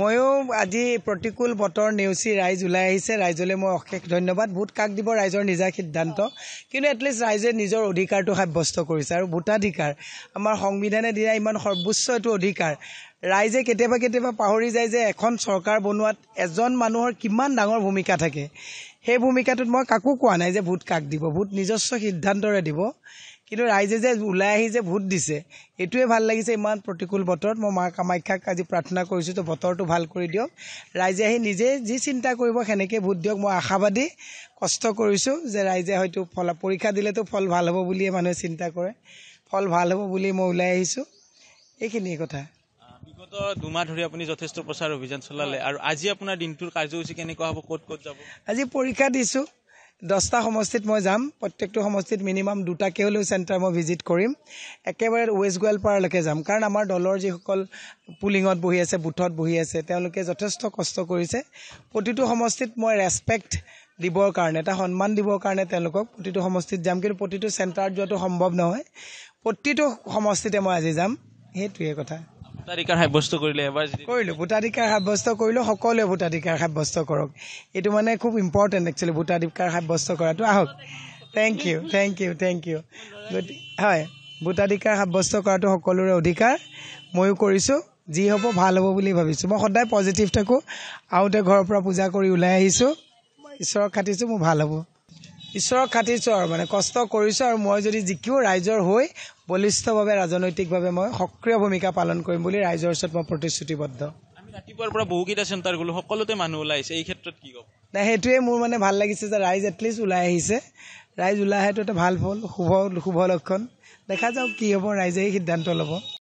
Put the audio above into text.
ময়ো আজি প্ৰতিকূল বতৰ নেওচি ৰাইজ ওলাই আহিছে ৰাইজলৈ মই অশেষ ধন্যবাদ ভোট কাক দিব ৰাইজৰ নিজা সিদ্ধান্ত কিন্তু এটলিষ্ট ৰাইজে নিজৰ অধিকাৰটো সাব্যস্ত কৰিছে আৰু ভোটাধিকাৰ আমাৰ সংবিধানে দিয়া ইমান সৰ্বোচ্চ এইটো অধিকাৰ ৰাইজে কেতিয়াবা কেতিয়াবা পাহৰি যায় যে এখন চৰকাৰ বনোৱাত এজন মানুহৰ কিমান ডাঙৰ ভূমিকা থাকে সেই ভূমিকাটোত মই কাকো কোৱা নাই যে ভোট কাক দিব ভোট নিজস্ব সিদ্ধান্তৰে দিব কিন্তু ৰাইজে যে ওলাই আহি যে ভোট দিছে এইটোৱে ভাল লাগিছে ইমান প্ৰতিকূল বতৰত মই মা কামাখ্যাক আজি প্ৰাৰ্থনা কৰিছোঁ তো বতৰটো ভাল কৰি দিয়ক ৰাইজে আহি নিজে যি চিন্তা কৰিব সেনেকৈয়ে ভোট দিয়ক মই আশাবাদী কষ্ট কৰিছোঁ যে ৰাইজে হয়তো ফল পৰীক্ষা দিলেতো ফল ভাল হ'ব বুলিয়ে মানুহে চিন্তা কৰে ফল ভাল হ'ব বুলিয়ে মই ওলাই আহিছোঁ এইখিনিয়ে কথা বিগত দুমাহ ধৰি আপুনি যথেষ্ট প্ৰচাৰ অভিযান চলালে আৰু আজি আপোনাৰ দিনটোৰ কাৰ্যসূচী কেনেকুৱা হ'ব ক'ত ক'ত যাব আজি পৰীক্ষা দিছোঁ দহটা সমষ্টিত মই যাম প্ৰত্যেকটো সমষ্টিত মিনিমাম দুটাকৈ হ'লেও চেণ্টাৰ মই ভিজিট কৰিম একেবাৰে ৱেষ্ট গোৱালপাৰালৈকে যাম কাৰণ আমাৰ দলৰ যিসকল পুলিঙত বহি আছে বুথত বহি আছে তেওঁলোকে যথেষ্ট কষ্ট কৰিছে প্ৰতিটো সমষ্টিত মই ৰেচপেক্ট দিবৰ কাৰণে এটা সন্মান দিবৰ কাৰণে তেওঁলোকক প্ৰতিটো সমষ্টিত যাম কিন্তু প্ৰতিটো চেণ্টাৰত যোৱাটো সম্ভৱ নহয় প্ৰতিটো সমষ্টিতে মই আজি যাম সেইটোৱে কথা ভোটাধিকাৰ সাব্যস্ত কৰিলে এবাৰ কৰিলো ভোটাধিকাৰ সাব্যস্ত কৰিলো সকলোৱে ভোটাধিকাৰ সাব্যস্ত কৰক এইটো মানে খুব ইম্পৰ্টেণ্ট একচুৱেলি ভোটাধিকাৰ সাব্যস্ত কৰাটো আহক thank you thank you thank you হয় ভোটাধিকাৰ সাব্যস্ত কৰাটো সকলোৰে অধিকাৰ ময়ো কৰিছোঁ যি হ'ব ভাল হ'ব বুলি ভাবিছোঁ মই সদায় পজিটিভ থাকোঁ আহোঁতে ঘৰৰ পৰা পূজা কৰি ওলাই আহিছোঁ ঈশ্বৰক খাটিছোঁ মোৰ ভাল হ'ব ঈশ্বৰক খাটিছোঁ আৰু মানে কষ্ট কৰিছোঁ আৰু মই যদি জিকিও ৰাইজৰ হৈ বলিষ্ঠভাৱে ৰাজনৈতিকভাৱে মই সক্ৰিয় ভূমিকা পালন কৰিম বুলি ৰাইজৰ ওচৰত মই প্ৰতিশ্ৰুতিবদ্ধ ৰাতিপুৱাৰ পৰা বহুকেইটা চেণ্টাৰ গ'লো সকলোতে মানুহ ওলাই আহিছে এই ক্ষেত্ৰত কি কব নাই সেইটোৱে মোৰ মানে ভাল লাগিছে যে ৰাইজ এটলিষ্ট ওলাই আহিছে ৰাইজ ওলাই অহাটো এটা ভাল ফল শুভ শুভ লক্ষণ দেখা যাওক কি হ'ব ৰাইজে সিদ্ধান্ত ল'ব